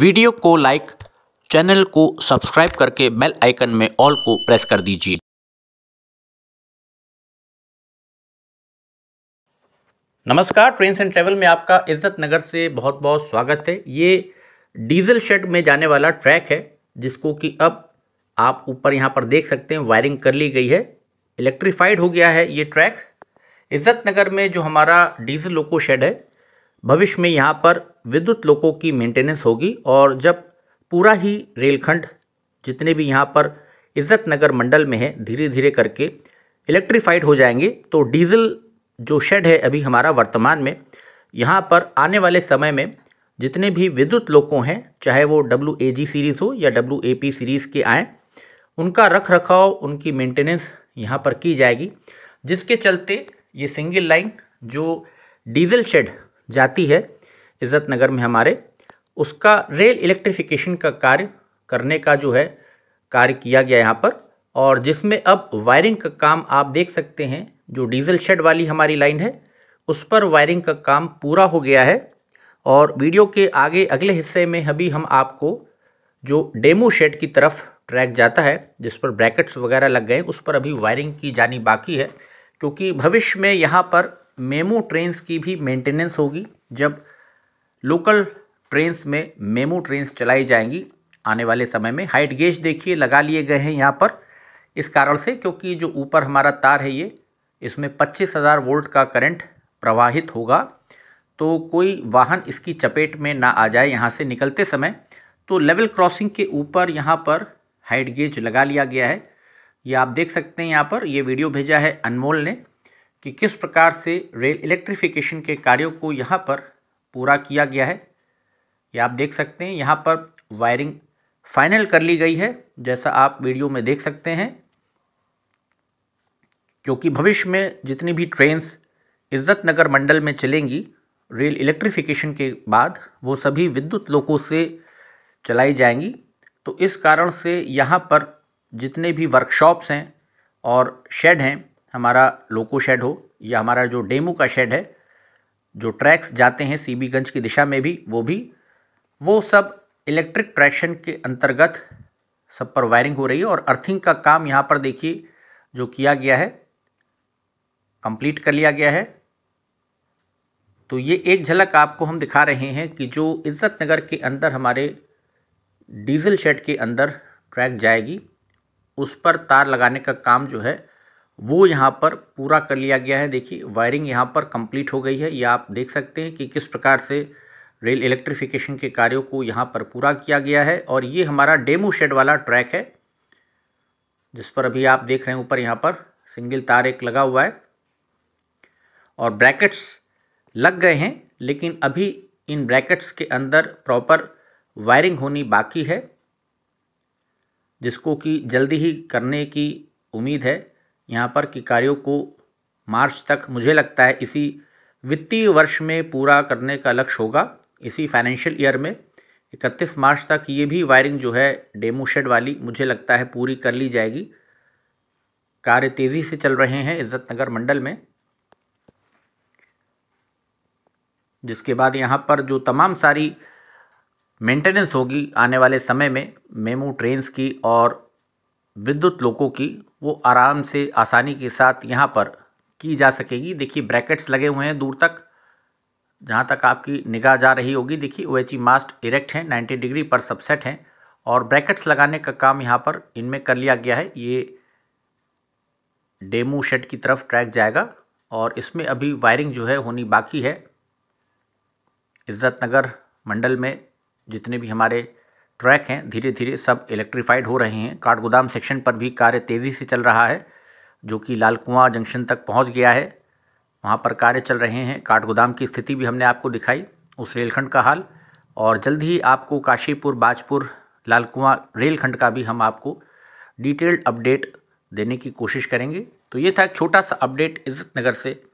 video को like channel को subscribe करके बेल आइकन में ऑल को प्रेस कर दीजिए नमस्कार ट्रेन एंड ट्रेवल में आपका इज्जत नगर से बहुत बहुत स्वागत है ये डीजल शेड में जाने वाला ट्रैक है जिसको कि अब आप ऊपर यहाँ पर देख सकते हैं वायरिंग कर ली गई है इलेक्ट्रीफाइड हो गया है ये ट्रैक इज्जत नगर में जो हमारा डीजल लोको शेड है भविष्य में यहाँ पर विद्युत लोगों की मेंटेनेंस होगी और जब पूरा ही रेलखंड जितने भी यहाँ पर इज़्ज़त नगर मंडल में है धीरे धीरे करके इलेक्ट्रीफाइड हो जाएंगे तो डीजल जो शेड है अभी हमारा वर्तमान में यहाँ पर आने वाले समय में जितने भी विद्युत लोगों हैं चाहे वो डब्ल्यू ए जी सीरीज़ हो या डब्ल्यू ए पी सीरीज़ के आएँ उनका रख रखाव उनकी मेंटेनेंस यहाँ पर की जाएगी जिसके चलते ये सिंगल लाइन जो डीजल शेड जाती है इज़्ज़त नगर में हमारे उसका रेल इलेक्ट्रिफिकेशन का कार्य करने का जो है कार्य किया गया यहाँ पर और जिसमें अब वायरिंग का काम आप देख सकते हैं जो डीजल शेड वाली हमारी लाइन है उस पर वायरिंग का काम पूरा हो गया है और वीडियो के आगे अगले हिस्से में अभी हम आपको जो डेमो शेड की तरफ ट्रैक जाता है जिस पर ब्रैकेट्स वगैरह लग गए उस पर अभी वायरिंग की जानी बाकी है क्योंकि भविष्य में यहाँ पर मेमो ट्रेन्स की भी मेंटेनेंस होगी जब लोकल ट्रेन्स में मेमो ट्रेन्स चलाई जाएंगी आने वाले समय में हाइट गेज देखिए लगा लिए गए हैं यहाँ पर इस कारण से क्योंकि जो ऊपर हमारा तार है ये इसमें पच्चीस हज़ार वोल्ट का करंट प्रवाहित होगा तो कोई वाहन इसकी चपेट में ना आ जाए यहाँ से निकलते समय तो लेवल क्रॉसिंग के ऊपर यहाँ पर हाइट गेज लगा लिया गया है ये आप देख सकते हैं यहाँ पर ये वीडियो भेजा है अनमोल ने कि किस प्रकार से रेल इलेक्ट्रिफिकेशन के कार्यों को यहाँ पर पूरा किया गया है ये आप देख सकते हैं यहाँ पर वायरिंग फाइनल कर ली गई है जैसा आप वीडियो में देख सकते हैं क्योंकि भविष्य में जितनी भी ट्रेन्स इज़्ज़त नगर मंडल में चलेंगी रेल इलेक्ट्रिफिकेशन के बाद वो सभी विद्युत लोगों से चलाई जाएंगी तो इस कारण से यहाँ पर जितने भी वर्कशॉप्स हैं और शेड हैं हमारा लोको शेड हो या हमारा जो डेमू का शेड है जो ट्रैक्स जाते हैं सीबीगंज की दिशा में भी वो भी वो सब इलेक्ट्रिक ट्रैक्शन के अंतर्गत सब पर वायरिंग हो रही है और अर्थिंग का काम यहाँ पर देखिए जो किया गया है कंप्लीट कर लिया गया है तो ये एक झलक आपको हम दिखा रहे हैं कि जो इज़्ज़त नगर के अंदर हमारे डीजल शेड के अंदर ट्रैक जाएगी उस पर तार लगाने का काम जो है वो यहाँ पर पूरा कर लिया गया है देखिए वायरिंग यहाँ पर कंप्लीट हो गई है ये आप देख सकते हैं कि किस प्रकार से रेल इलेक्ट्रिफिकेशन के कार्यों को यहाँ पर पूरा किया गया है और ये हमारा डेमो शेड वाला ट्रैक है जिस पर अभी आप देख रहे हैं ऊपर यहाँ पर सिंगल तार एक लगा हुआ है और ब्रैकेट्स लग गए हैं लेकिन अभी इन ब्रैकेट्स के अंदर प्रॉपर वायरिंग होनी बाकी है जिसको कि जल्दी ही करने की उम्मीद है यहाँ पर कि कार्यों को मार्च तक मुझे लगता है इसी वित्तीय वर्ष में पूरा करने का लक्ष्य होगा इसी फाइनेंशियल ईयर में इकतीस मार्च तक ये भी वायरिंग जो है डेमो शेड वाली मुझे लगता है पूरी कर ली जाएगी कार्य तेज़ी से चल रहे हैं इज़्ज़त नगर मंडल में जिसके बाद यहाँ पर जो तमाम सारी मेंटेनेंस होगी आने वाले समय में मेमू ट्रेन्स की और विद्युत लोगों की वो आराम से आसानी के साथ यहाँ पर की जा सकेगी देखिए ब्रैकेट्स लगे हुए हैं दूर तक जहाँ तक आपकी निगाह जा रही होगी देखिए ओ एच ई मास्ट इरेक्ट हैं 90 डिग्री पर सबसेट हैं और ब्रैकेट्स लगाने का काम यहाँ पर इनमें कर लिया गया है ये डेमो शेड की तरफ ट्रैक जाएगा और इसमें अभी वायरिंग जो है होनी बाकी है इज़्ज़त नगर मंडल में जितने भी हमारे ट्रैक हैं धीरे धीरे सब इलेक्ट्रीफाइड हो रहे हैं काठगोदाम सेक्शन पर भी कार्य तेज़ी से चल रहा है जो कि लाल कुआं जंक्शन तक पहुंच गया है वहां पर कार्य चल रहे हैं काठगोदाम की स्थिति भी हमने आपको दिखाई उस रेलखंड का हाल और जल्द ही आपको काशीपुर बाजपुर लाल कुआं रेलखंड का भी हम आपको डिटेल्ड अपडेट देने की कोशिश करेंगे तो ये था एक छोटा सा अपडेट इज़्ज़त नगर से